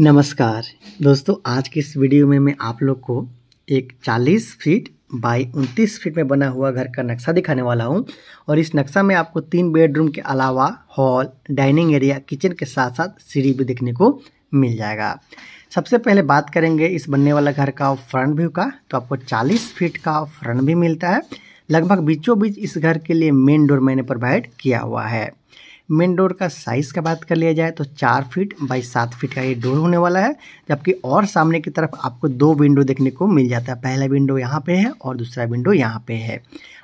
नमस्कार दोस्तों आज के इस वीडियो में मैं आप लोग को एक 40 फीट बाय 29 फीट में बना हुआ घर का नक्शा दिखाने वाला हूं और इस नक्शा में आपको तीन बेडरूम के अलावा हॉल डाइनिंग एरिया किचन के साथ साथ सीढ़ी भी देखने को मिल जाएगा सबसे पहले बात करेंगे इस बनने वाला घर का फ्रंट व्यू का तो आपको चालीस फीट का फ्रंट भी मिलता है लगभग बीचों बीच इस घर के लिए मेन डोर मैंने प्रोवाइड किया हुआ है मेन डोर का साइज़ का बात कर लिया जाए तो चार फीट बाई सात फीट का ये डोर होने वाला है जबकि और सामने की तरफ आपको दो विंडो देखने को मिल जाता है पहला विंडो यहाँ पे है और दूसरा विंडो यहाँ पे है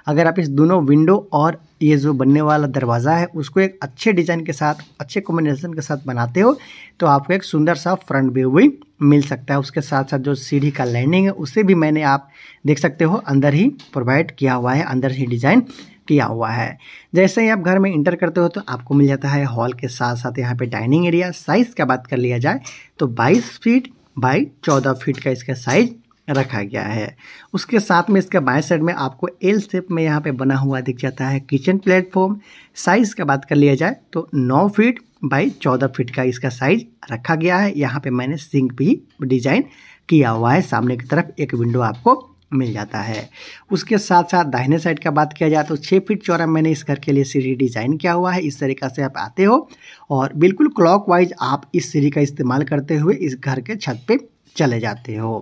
अगर आप इस दोनों विंडो और ये जो बनने वाला दरवाज़ा है उसको एक अच्छे डिज़ाइन के साथ अच्छे कॉम्बिनेशन के साथ बनाते हो तो आपको एक सुंदर सा फ्रंट व्यू भी मिल सकता है उसके साथ साथ जो सीढ़ी का लैंडिंग है उसे भी मैंने आप देख सकते हो अंदर ही प्रोवाइड किया हुआ है अंदर ही डिज़ाइन किया हुआ है जैसे ही आप घर में इंटर करते हो तो आपको मिल जाता है हॉल के साथ साथ यहाँ पर डाइनिंग एरिया साइज़ का बात कर लिया जाए तो बाईस फीट बाई चौदह फीट का इसका साइज़ रखा गया है उसके साथ में इसके बाएं साइड में आपको एल शेप में यहाँ पे बना हुआ दिख जाता है किचन प्लेटफॉर्म साइज़ का बात कर लिया जाए तो 9 फीट बाई 14 फीट का इसका साइज रखा गया है यहाँ पे मैंने सिंक भी डिजाइन किया हुआ है सामने की तरफ एक विंडो आपको मिल जाता है उसके साथ साथ दाहिने साइड का बात किया जाए तो छः फीट चौरा मैंने इस घर के लिए सीढ़ी डिज़ाइन किया हुआ है इस तरीका से आप आते हो और बिल्कुल क्लॉकवाइज आप इस सीढ़ी का इस्तेमाल करते हुए इस घर के छत पे चले जाते हो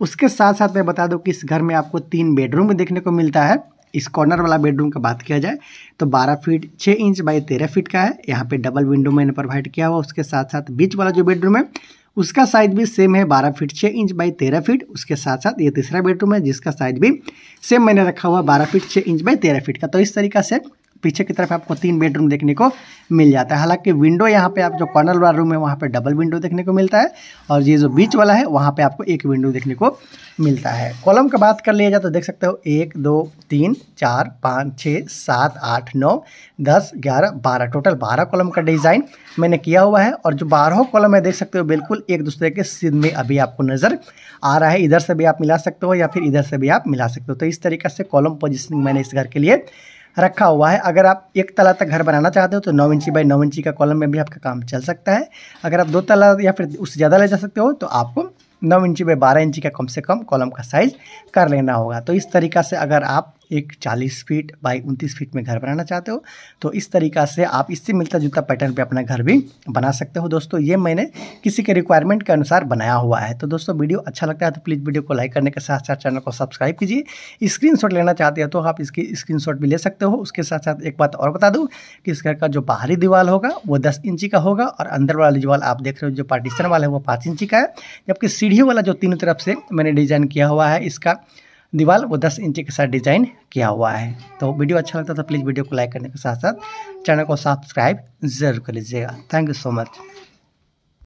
उसके साथ साथ मैं बता दूं कि इस घर में आपको तीन बेडरूम देखने को मिलता है इस कॉर्नर वाला बेडरूम का बात किया जाए तो 12 फीट 6 इंच बाई 13 फीट का है यहाँ पे डबल विंडो मैंने प्रोवाइड किया हुआ उसके साथ साथ बीच वाला जो बेडरूम है उसका साइज भी सेम है 12 फीट 6 इंच बाई 13 फीट उसके साथ साथ ये तीसरा बेडरूम है जिसका साइज भी सेम मैंने रखा हुआ 12 फीट 6 इंच बाई 13 फीट का तो इस तरीका से पीछे की तरफ आपको तीन बेडरूम देखने को मिल जाता है हालांकि विंडो यहाँ पे आप जो कॉर्नर वाला रूम है वहाँ पे डबल विंडो देखने को मिलता है और ये जो बीच वाला है वहाँ पे आपको एक विंडो देखने को मिलता है कॉलम का बात कर लिया जाए तो देख सकते हो एक दो तीन चार पाँच छः सात आठ नौ दस ग्यारह बारह टोटल बारह कॉलम का डिज़ाइन मैंने किया हुआ है और जो बारहों कॉलम है देख सकते हो बिल्कुल एक दूसरे के सिद्ध में अभी आपको नज़र आ रहा है इधर से भी आप मिला सकते हो या फिर इधर से भी आप मिला सकते हो तो इस तरीके से कॉलम पोजिशनिंग मैंने इस घर के लिए रखा हुआ है अगर आप एक तला तक घर बनाना चाहते हो तो नौ इंची बाई नौ इंची का कॉलम में भी आपका काम चल सकता है अगर आप दो तला या फिर उससे ज़्यादा ले जा सकते हो तो आपको नौ इंची बाई बारह इंची का कम से कम कॉलम का साइज़ कर लेना होगा तो इस तरीका से अगर आप एक 40 फीट बाई 29 फीट में घर बनाना चाहते हो तो इस तरीका से आप इससे मिलता जुलता पैटर्न पे अपना घर भी बना सकते हो दोस्तों ये मैंने किसी के रिक्वायरमेंट के अनुसार बनाया हुआ है तो दोस्तों वीडियो अच्छा लगता है तो प्लीज़ वीडियो को लाइक करने के साथ साथ चैनल को सब्सक्राइब कीजिए स्क्रीन लेना चाहते हो तो आप इसकी स्क्रीन भी ले सकते हो उसके साथ साथ एक बात और बता दूँ कि इस घर का जो बाहरी दीवार होगा वो दस इंची का होगा और अंदर वाला दीवार आप देख रहे हो जो पार्टीशन वाला है वो पाँच इंची का है जबकि सीढ़ी वाला जो तीनों तरफ से मैंने डिज़ाइन किया हुआ है इसका दीवार वो 10 इंच के साथ डिज़ाइन किया हुआ है तो वीडियो अच्छा लगता तो प्लीज़ वीडियो को लाइक करने के साथ साथ चैनल को सब्सक्राइब ज़रूर कर लीजिएगा थैंक यू सो मच